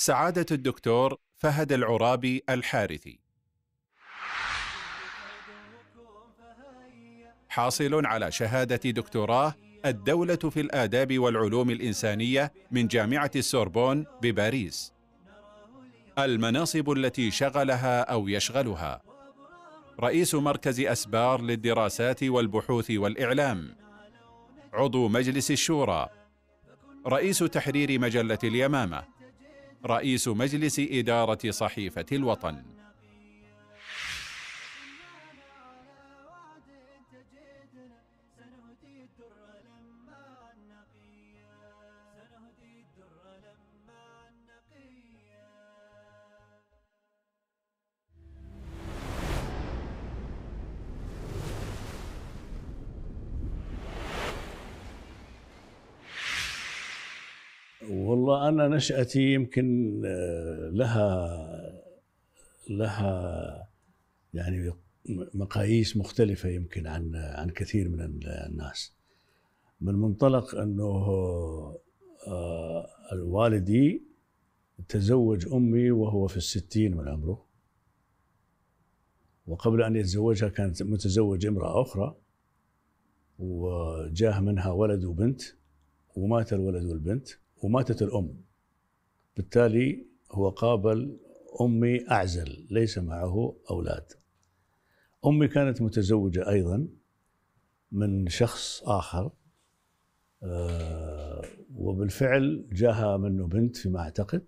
سعادة الدكتور فهد العرابي الحارثي حاصل على شهادة دكتوراه الدولة في الآداب والعلوم الإنسانية من جامعة السوربون بباريس المناصب التي شغلها أو يشغلها رئيس مركز أسبار للدراسات والبحوث والإعلام عضو مجلس الشورى رئيس تحرير مجلة اليمامة رئيس مجلس إدارة صحيفة الوطن والله انا نشاتي يمكن آه، لها لها يعني مقاييس مختلفه يمكن عن عن كثير من الناس من منطلق انه آه، والدي تزوج امي وهو في الستين من عمره وقبل ان يتزوجها كان متزوج امراه اخرى وجاه منها ولد وبنت ومات الولد والبنت وماتت الأم بالتالي هو قابل أمي أعزل ليس معه أولاد أمي كانت متزوجة أيضا من شخص آخر آه، وبالفعل جاها منه بنت فيما أعتقد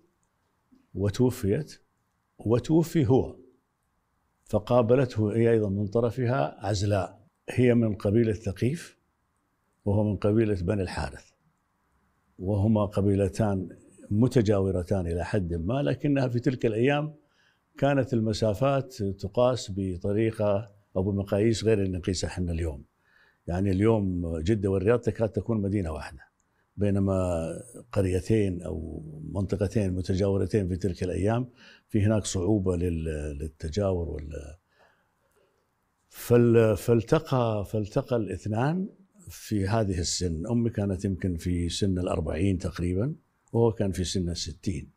وتوفيت وتوفي هو فقابلته هي أيضا من طرفها عزلاء هي من قبيلة ثقيف وهو من قبيلة بني الحارث وهما قبيلتان متجاورتان الى حد ما لكنها في تلك الايام كانت المسافات تقاس بطريقه او بمقاييس غير اللي نقيسها احنا اليوم. يعني اليوم جده والرياض تكاد تكون مدينه واحده. بينما قريتين او منطقتين متجاورتين في تلك الايام في هناك صعوبه للتجاور وال فالتقى فالتقى الاثنان في هذه السن أمي كانت يمكن في سن الأربعين تقريبا وهو كان في سن الستين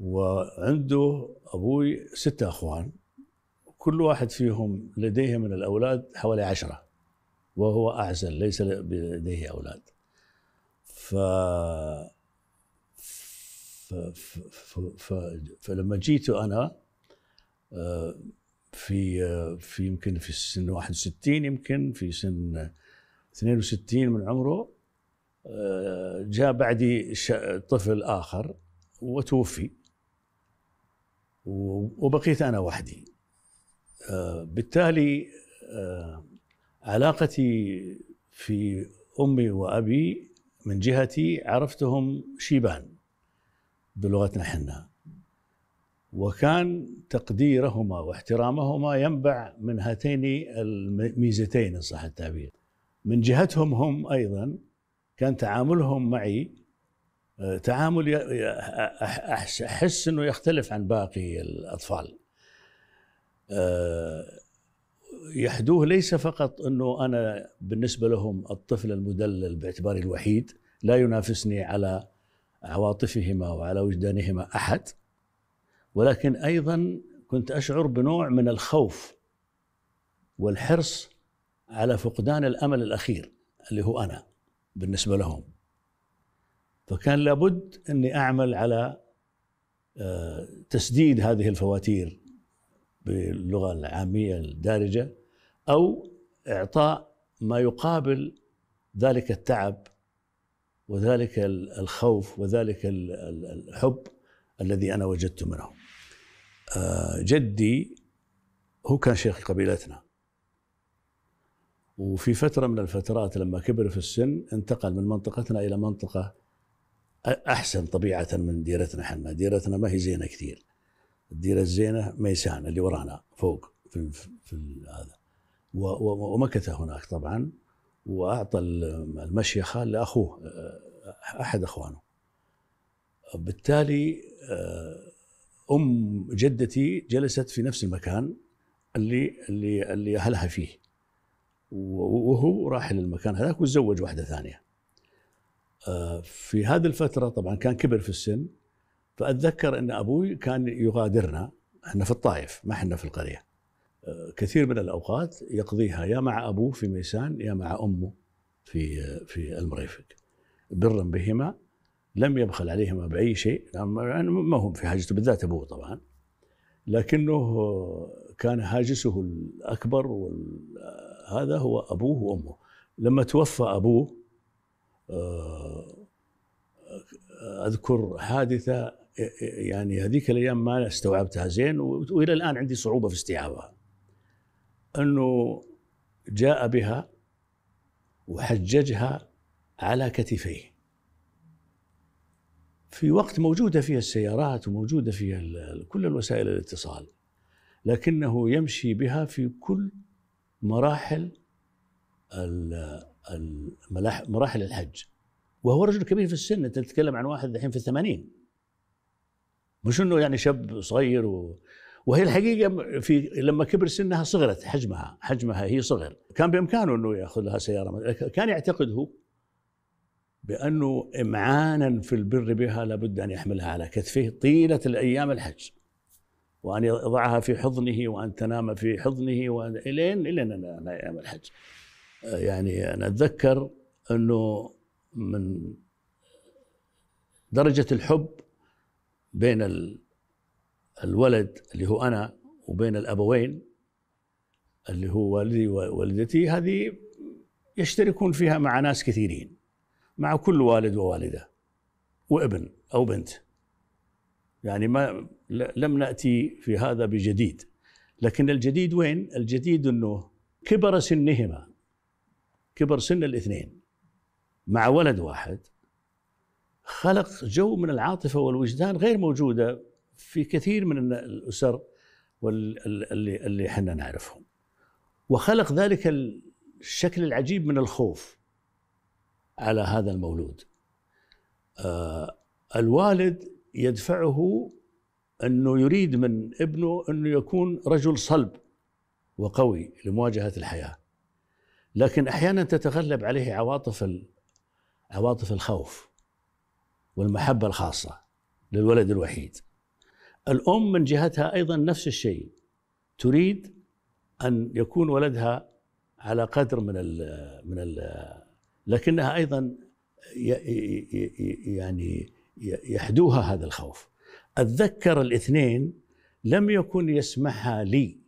وعنده أبوي ستة أخوان كل واحد فيهم لديه من الأولاد حوالي عشرة وهو أعزل ليس لديه أولاد ف... ف... ف... ف... فلما جيت أنا آه، في في يمكن في سن 61 يمكن في سن 62 من عمره آه، جاء بعدي طفل اخر وتوفي وبقيت انا وحدي آه، بالتالي آه، علاقتي في امي وابي من جهتي عرفتهم شيبان بلغتنا احنا وكان تقديرهما واحترامهما ينبع من هاتين الميزتين إن صح التعبير من جهتهم هم أيضا كان تعاملهم معي آه، تعامل أحس أنه يختلف عن باقي الأطفال آه، يحدوه ليس فقط أنه أنا بالنسبة لهم الطفل المدلل باعتباري الوحيد لا ينافسني على عواطفهما وعلى وجدانهما أحد ولكن ايضا كنت اشعر بنوع من الخوف والحرص على فقدان الامل الاخير اللي هو انا بالنسبه لهم فكان لابد اني اعمل على آه، تسديد هذه الفواتير باللغه العاميه الدارجه او اعطاء ما يقابل ذلك التعب وذلك الخوف وذلك الحب الذي أنا وجدت منه آه، جدي هو كان شيخ قبيلتنا وفي فترة من الفترات لما كبر في السن انتقل من منطقتنا إلى منطقة أحسن طبيعة من ديرتنا حنا ديرتنا ما هي زينة كثير الديرة الزينة ميسان اللي ورانا فوق في, في هذا ومكث هناك طبعا وأعطى المشيخة لأخوه آه، أحد أخوانه بالتالي آه، ام جدتي جلست في نفس المكان اللي اللي اللي اهلها فيه وهو راح للمكان هذاك وتزوج واحده ثانيه آه، في هذه الفتره طبعا كان كبر في السن فاتذكر ان ابوي كان يغادرنا احنا في الطائف ما احنا في القريه آه، كثير من الاوقات يقضيها يا مع ابوه في ميسان يا مع امه في في المريفق برا بهما لم يبخل عليهما بأي شيء نعم، يعني ما هم في حاجته بالذات أبوه طبعا لكنه كان هاجسه الأكبر هذا هو أبوه وأمه لما توفى أبوه آه، أذكر حادثة يعني هذيك الأيام ما استوعبتها زين وإلى الآن عندي صعوبة في استيعابها أنه جاء بها وحججها على كتفيه في وقت موجودة فيها السيارات وموجودة فيها كل الوسائل الاتصال لكنه يمشي بها في كل مراحل مراحل الحج وهو رجل كبير في السن انت تتكلم عن واحد الحين في الثمانين مش انه يعني شاب صغير و... وهي الحقيقة في لما كبر سنها صغرت حجمها حجمها هي صغر كان بإمكانه أنه يأخذ لها سيارة كان يعتقد هو بأنه إمعانا في البر بها لابد أن يحملها على كتفه طيلة الأيام الحج وأن يضعها في حضنه وأن تنام في حضنه وأن إلين إلين أيام الحج يعني أنا أتذكر أنه من درجة الحب بين الولد اللي هو أنا وبين الأبوين اللي هو والدي ووالدتي هذه يشتركون فيها مع ناس كثيرين مع كل والد ووالده وابن او بنت يعني ما لم ناتي في هذا بجديد لكن الجديد وين؟ الجديد انه كبر سنهما كبر سن الاثنين مع ولد واحد خلق جو من العاطفه والوجدان غير موجوده في كثير من الاسر واللي اللي احنا نعرفهم وخلق ذلك الشكل العجيب من الخوف على هذا المولود آه، الوالد يدفعه انه يريد من ابنه انه يكون رجل صلب وقوي لمواجهه الحياه لكن احيانا تتغلب عليه عواطف عواطف الخوف والمحبه الخاصه للولد الوحيد الام من جهتها ايضا نفس الشيء تريد ان يكون ولدها على قدر من الـ من ال لكنها ايضا يعني يحدوها هذا الخوف اتذكر الاثنين لم يكن يسمح لي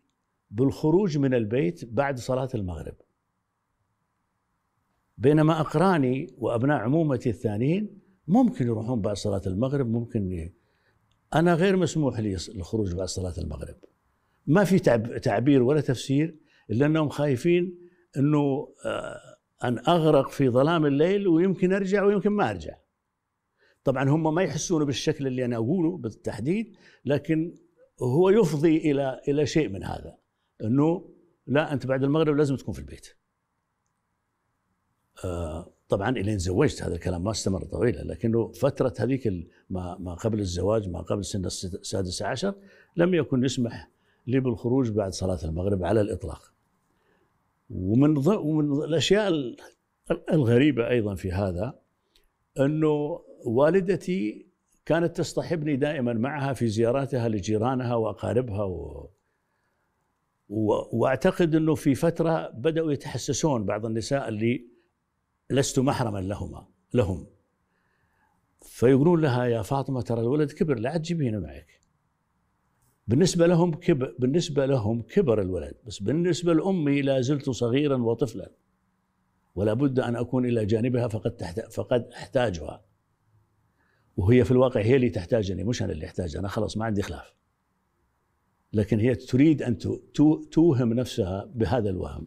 بالخروج من البيت بعد صلاه المغرب بينما اقراني وابناء عمومتي الثانيين ممكن يروحون بعد صلاه المغرب ممكن انا غير مسموح لي الخروج بعد صلاه المغرب ما في تعبير ولا تفسير الا انهم خايفين انه آه، أن أغرق في ظلام الليل ويمكن أرجع ويمكن ما أرجع طبعا هم ما يحسون بالشكل اللي أنا أقوله بالتحديد لكن هو يفضي إلى إلى شيء من هذا أنه لا أنت بعد المغرب لازم تكون في البيت آه طبعا الين تزوجت هذا الكلام ما استمر طويلا لكنه فتره هذيك ما ما قبل الزواج ما قبل سن السادس عشر لم يكن يسمح لي بالخروج بعد صلاه المغرب على الاطلاق. ومن ض... ومن الاشياء الغريبه ايضا في هذا انه والدتي كانت تصطحبني دائما معها في زياراتها لجيرانها واقاربها و... و... واعتقد انه في فتره بداوا يتحسسون بعض النساء اللي لست محرما لهما لهم فيقولون لها يا فاطمه ترى الولد كبر لا تجيبينه معك بالنسبة لهم كبر بالنسبة لهم كبر الولد بس بالنسبة لأمي لا زلت صغيرا وطفلا ولا بد أن أكون إلى جانبها فقد تحت... فقد أحتاجها وهي في الواقع هي اللي تحتاجني مش أنا اللي أحتاجها أنا خلاص ما عندي خلاف لكن هي تريد أن تو... توهم نفسها بهذا الوهم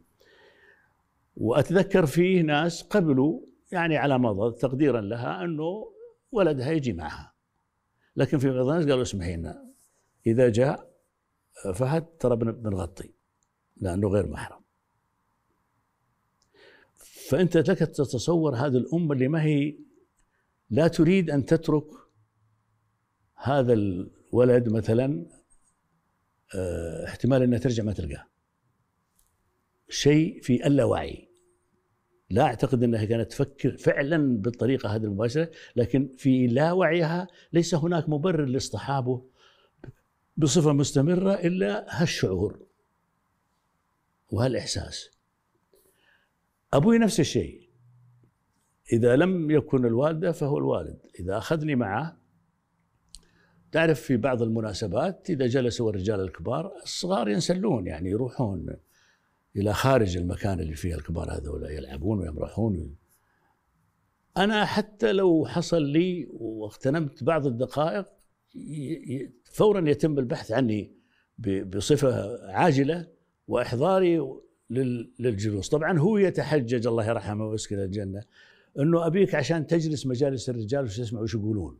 وأتذكر فيه ناس قبلوا يعني على مضض تقديرا لها أنه ولدها يجي معها لكن في بعض الناس قالوا اسمحي لنا إذا جاء فهد ترى بنغطي لأنه غير محرم فأنت لك تتصور هذه الأمة اللي ما هي لا تريد أن تترك هذا الولد مثلا آه، احتمال أنها ترجع ما تلقاه شيء في اللاوعي لا اعتقد انها كانت تفكر فعلا بالطريقه هذه المباشره لكن في لا وعيها ليس هناك مبرر لاصطحابه بصفة مستمرة إلا هالشعور وهالإحساس أبوي نفس الشيء إذا لم يكن الوالدة فهو الوالد إذا أخذني معه تعرف في بعض المناسبات إذا جلسوا الرجال الكبار الصغار ينسلون يعني يروحون إلى خارج المكان اللي فيه الكبار هذول يلعبون ويمرحون أنا حتى لو حصل لي واغتنمت بعض الدقائق فورا يتم البحث عني بصفة عاجلة وإحضاري للجلوس طبعا هو يتحجج الله يرحمه ويسكن الجنة أنه أبيك عشان تجلس مجالس الرجال وش وش يقولون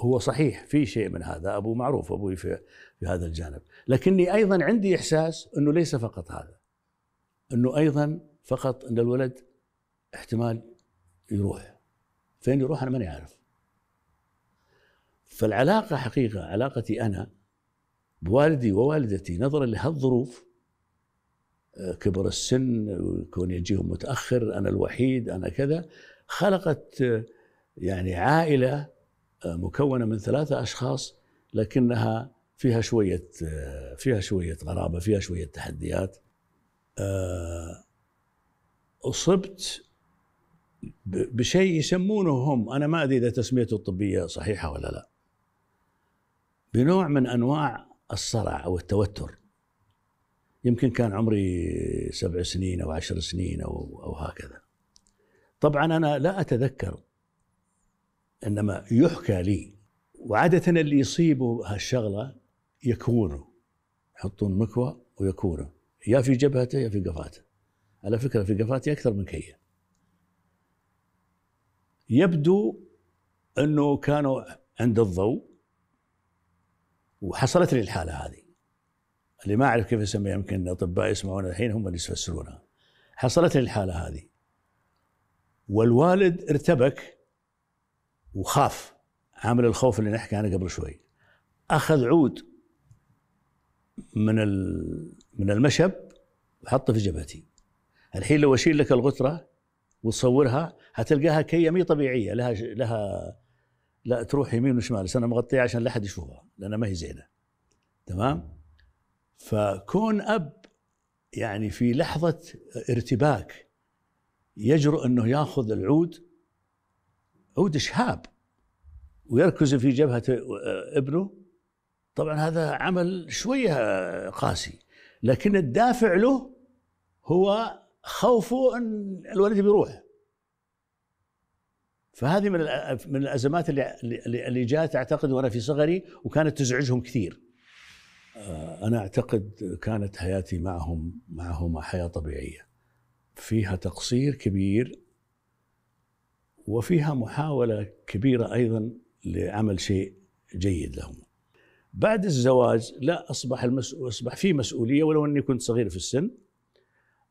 هو صحيح في شيء من هذا أبو معروف أبوي في, في هذا الجانب لكني أيضا عندي إحساس أنه ليس فقط هذا أنه أيضا فقط أن الولد احتمال يروح فين يروح أنا ماني عارف فالعلاقة حقيقة علاقتي أنا بوالدي ووالدتي نظرا لهالظروف آه، كبر السن يكون يجيهم متأخر أنا الوحيد أنا كذا خلقت آه، يعني عائلة آه، مكونة من ثلاثة أشخاص لكنها فيها شوية فيها شوية غرابة فيها شوية تحديات أصبت بشيء يسمونه هم أنا ما أدري إذا تسميته الطبية صحيحة ولا لا بنوع من انواع الصرع او التوتر يمكن كان عمري سبع سنين او عشر سنين او او هكذا طبعا انا لا اتذكر انما يحكى لي وعاده اللي يصيبه هالشغله يكونه يحطون مكوى ويكونه يا في جبهته يا في قفاته على فكره في قفاتي اكثر من كيه يبدو انه كانوا عند الضوء وحصلت لي الحاله هذه اللي ما اعرف كيف اسميها يمكن الاطباء يسمعون الحين هم اللي يفسرونها حصلت لي الحاله هذه والوالد ارتبك وخاف عامل الخوف اللي نحكي عنه قبل شوي اخذ عود من من المشب وحطه في جبهتي الحين لو اشيل لك الغتره وتصورها هتلقاها كيمية طبيعية لها لها لا تروح يمين وشمال بس انا مغطيه عشان لا احد يشوفها لانها ما هي زينه تمام فكون اب يعني في لحظه ارتباك يجرؤ انه ياخذ العود عود شهاب ويركز في جبهه ابنه طبعا هذا عمل شويه قاسي لكن الدافع له هو خوفه ان الولد بيروح فهذه من من الازمات اللي اللي جات اعتقد وانا في صغري وكانت تزعجهم كثير. آه، انا اعتقد كانت حياتي معهم معهما حياه طبيعيه فيها تقصير كبير وفيها محاوله كبيره ايضا لعمل شيء جيد لهم. بعد الزواج لا اصبح المس... اصبح في مسؤوليه ولو اني كنت صغير في السن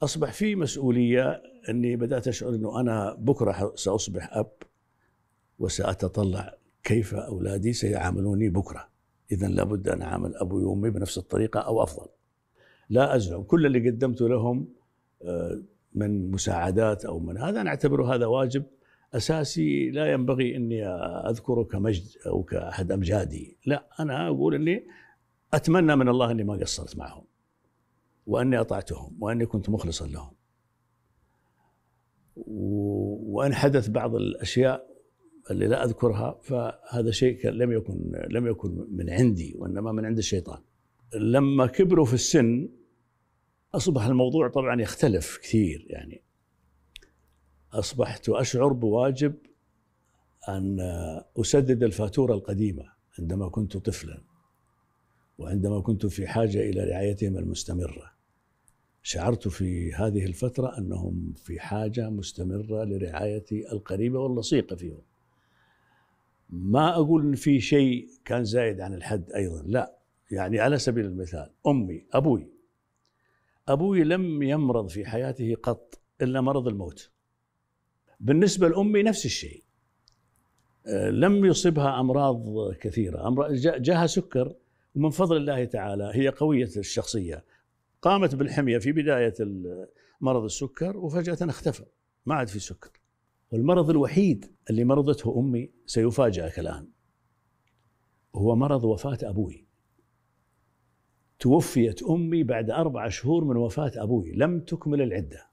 اصبح في مسؤوليه اني بدات اشعر انه انا بكره ساصبح اب وسأتطلع كيف أولادي سيعاملوني بكرة إذا لابد أن أعامل أبوي وأمي بنفس الطريقة أو أفضل لا أزعم كل اللي قدمته لهم آه، من مساعدات أو من هذا أنا أعتبره هذا واجب أساسي لا ينبغي أني أذكره كمجد أو كأحد أمجادي لا أنا أقول أني أتمنى من الله أني ما قصرت معهم وأني أطعتهم وأني كنت مخلصا لهم وأن حدث بعض الأشياء اللي لا اذكرها فهذا شيء لم يكن لم يكن من عندي وانما من عند الشيطان لما كبروا في السن اصبح الموضوع طبعا يختلف كثير يعني اصبحت اشعر بواجب ان اسدد الفاتوره القديمه عندما كنت طفلا وعندما كنت في حاجه الى رعايتهم المستمره شعرت في هذه الفتره انهم في حاجه مستمره لرعايتي القريبه واللصيقه فيهم ما أقول إن في شيء كان زايد عن الحد أيضا لا يعني على سبيل المثال أمي أبوي أبوي لم يمرض في حياته قط إلا مرض الموت بالنسبة لأمي نفس الشيء آه، لم يصبها أمراض كثيرة جاها سكر ومن فضل الله تعالى هي قوية الشخصية قامت بالحمية في بداية مرض السكر وفجأة اختفى ما عاد في سكر والمرض الوحيد اللي مرضته امي سيفاجئك الان هو مرض وفاه ابوي توفيت امي بعد اربع شهور من وفاه ابوي لم تكمل العده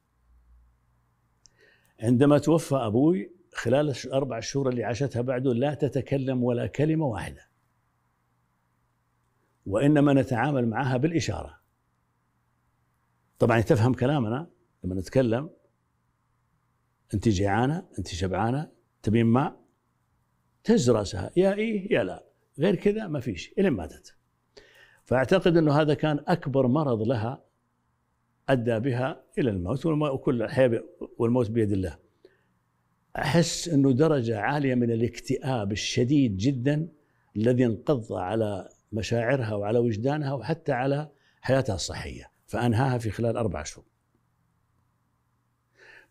عندما توفى ابوي خلال الاربع شهور اللي عاشتها بعده لا تتكلم ولا كلمه واحده وانما نتعامل معها بالاشاره طبعا تفهم كلامنا لما نتكلم انت جيعانه انت شبعانه تبين ماء تهز راسها يا ايه يا لا غير كذا ما فيش الين ماتت فاعتقد انه هذا كان اكبر مرض لها ادى بها الى الموت وكل الحياه والموت بيد الله احس انه درجه عاليه من الاكتئاب الشديد جدا الذي انقض على مشاعرها وعلى وجدانها وحتى على حياتها الصحيه فانهاها في خلال اربع شهور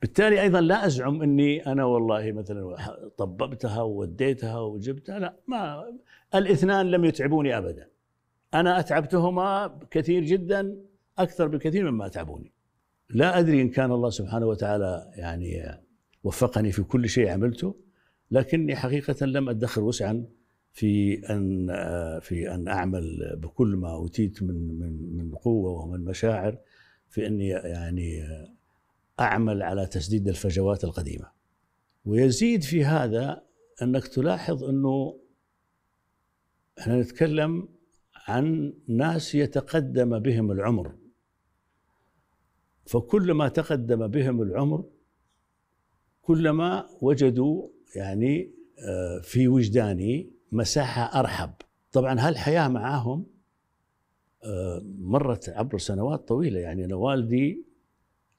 بالتالي ايضا لا ازعم اني انا والله مثلا طببتها ووديتها وجبتها لا ما الاثنان لم يتعبوني ابدا انا اتعبتهما كثير جدا اكثر بكثير مما اتعبوني لا ادري ان كان الله سبحانه وتعالى يعني وفقني في كل شيء عملته لكني حقيقه لم ادخر وسعا في ان في ان اعمل بكل ما اوتيت من من من قوه ومن مشاعر في اني يعني اعمل على تسديد الفجوات القديمه ويزيد في هذا انك تلاحظ انه احنا نتكلم عن ناس يتقدم بهم العمر فكلما تقدم بهم العمر كلما وجدوا يعني آه، في وجداني مساحة أرحب طبعا هالحياة معاهم آه، مرت عبر سنوات طويلة يعني أنا والدي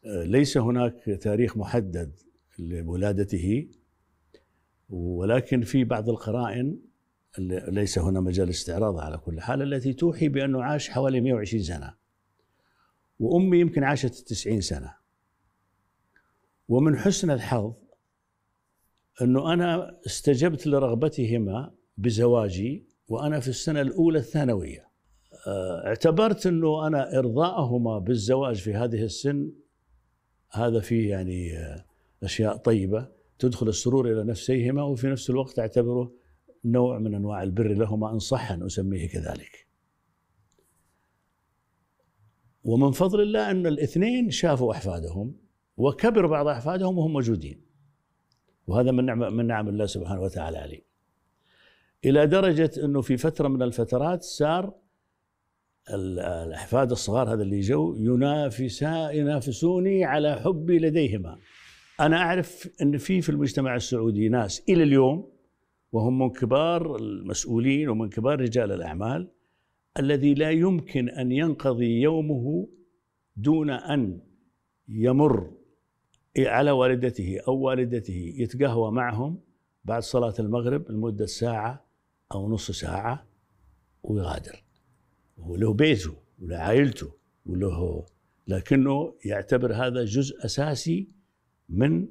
ليس هناك تاريخ محدد لولادته ولكن في بعض القرائن ليس هنا مجال استعراضها على كل حال التي توحي بأنه عاش حوالي 120 سنة وأمي يمكن عاشت 90 سنة ومن حسن الحظ أنه أنا استجبت لرغبتهما بزواجي وأنا في السنة الأولى الثانوية اعتبرت أنه أنا إرضاءهما بالزواج في هذه السن هذا فيه يعني آه، أشياء طيبة تدخل السرور إلى نفسيهما وفي نفس الوقت أعتبره نوع من أنواع البر لهما إن صح أن أسميه كذلك ومن فضل الله أن الاثنين شافوا أحفادهم وكبر بعض أحفادهم وهم موجودين وهذا من نعم من نعم الله سبحانه وتعالى عليه إلى درجة أنه في فترة من الفترات سار الأحفاد الصغار هذا اللي جو ينافسا ينافسوني على حبي لديهما أنا أعرف أن في في المجتمع السعودي ناس إلى اليوم وهم من كبار المسؤولين ومن كبار رجال الأعمال الذي لا يمكن أن ينقضي يومه دون أن يمر على والدته أو والدته يتقهوى معهم بعد صلاة المغرب لمدة ساعة أو نص ساعة ويغادر وله بيته وله عائلته وله لكنه يعتبر هذا جزء أساسي من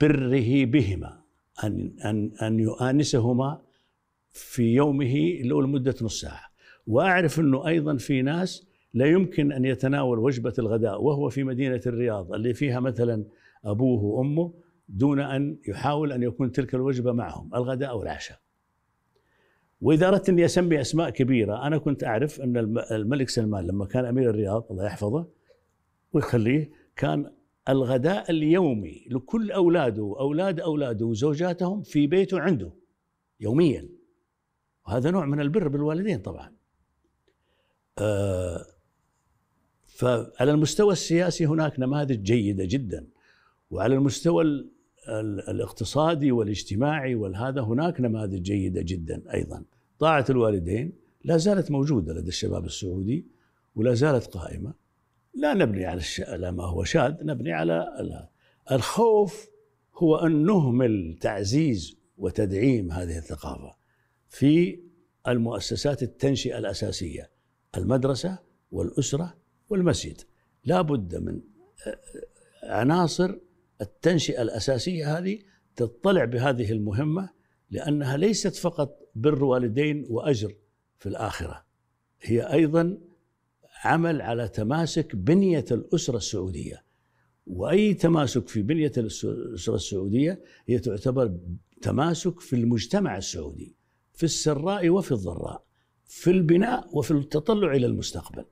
بره بهما أن أن أن يؤانسهما في يومه لو لمدة نص ساعة وأعرف أنه أيضا في ناس لا يمكن أن يتناول وجبة الغداء وهو في مدينة الرياض اللي فيها مثلا أبوه وأمه دون أن يحاول أن يكون تلك الوجبة معهم الغداء أو العشاء واذا اردت اني اسمي اسماء كبيره انا كنت اعرف ان الملك سلمان لما كان امير الرياض الله يحفظه ويخليه كان الغداء اليومي لكل اولاده واولاد اولاده وزوجاتهم في بيته عنده يوميا وهذا نوع من البر بالوالدين طبعا آه فعلى المستوى السياسي هناك نماذج جيده جدا وعلى المستوى الاقتصادي والاجتماعي والهذا هناك نماذج جيده جدا ايضا طاعة الوالدين لا زالت موجودة لدى الشباب السعودي ولا زالت قائمة لا نبني على, الش... لا ما هو شاذ نبني على الخوف هو أن نهمل تعزيز وتدعيم هذه الثقافة في المؤسسات التنشئة الأساسية المدرسة والأسرة والمسجد لا بد من عناصر التنشئة الأساسية هذه تطلع بهذه المهمة لأنها ليست فقط بر والدين واجر في الاخره هي ايضا عمل على تماسك بنيه الاسره السعوديه واي تماسك في بنيه الاسره السعوديه هي تعتبر تماسك في المجتمع السعودي في السراء وفي الضراء في البناء وفي التطلع الى المستقبل